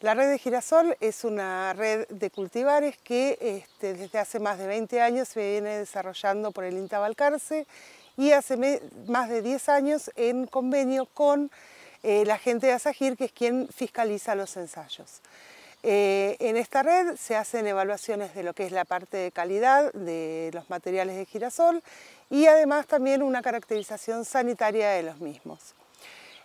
La red de girasol es una red de cultivares que este, desde hace más de 20 años se viene desarrollando por el Balcarce y hace más de 10 años en convenio con eh, la gente de Asagir, que es quien fiscaliza los ensayos. Eh, en esta red se hacen evaluaciones de lo que es la parte de calidad de los materiales de girasol y además también una caracterización sanitaria de los mismos.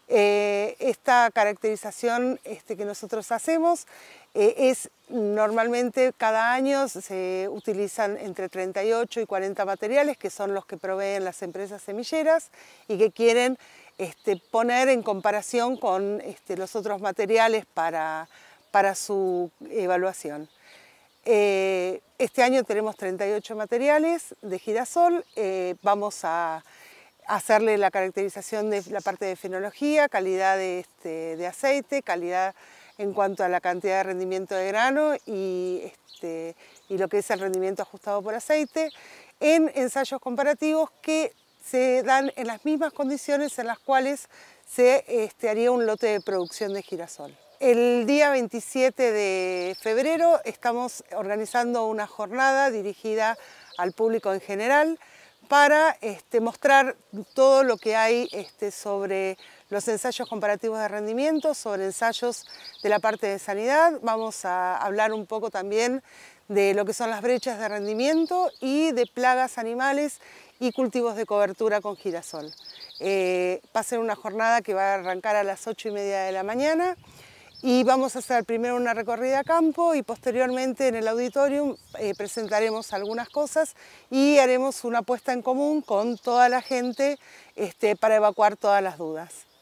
Eh, esta caracterización este, que nosotros hacemos eh, es normalmente cada año se utilizan entre 38 y 40 materiales que son los que proveen las empresas semilleras y que quieren este, poner en comparación con este, los otros materiales para, para su evaluación. Eh, este año tenemos 38 materiales de girasol, vamos a hacerle la caracterización de la parte de fenología, calidad este, de, aceite, calidad en cuanto a la cantidad de rendimiento de grano este, y, lo que es el rendimiento ajustado por aceite, en ensayos comparativos que se dan en las mismas condiciones en las cuales se este, haría un lote de producción de girasol. El día 27 de febrero estamos organizando una jornada dirigida al público en general, para este, mostrar todo lo que hay este, sobre los ensayos comparativos de rendimiento, sobre ensayos de la parte de sanidad. Vamos a hablar un poco también de lo que son las brechas de rendimiento y de plagas animales y cultivos de cobertura con girasol. Eh, va a ser una jornada que va a arrancar a las 8 y media de la mañana y vamos a hacer primero una recorrida a campo y posteriormente en el auditorium eh, presentaremos algunas cosas y haremos una puesta en común con toda la gente este, para evacuar todas las dudas.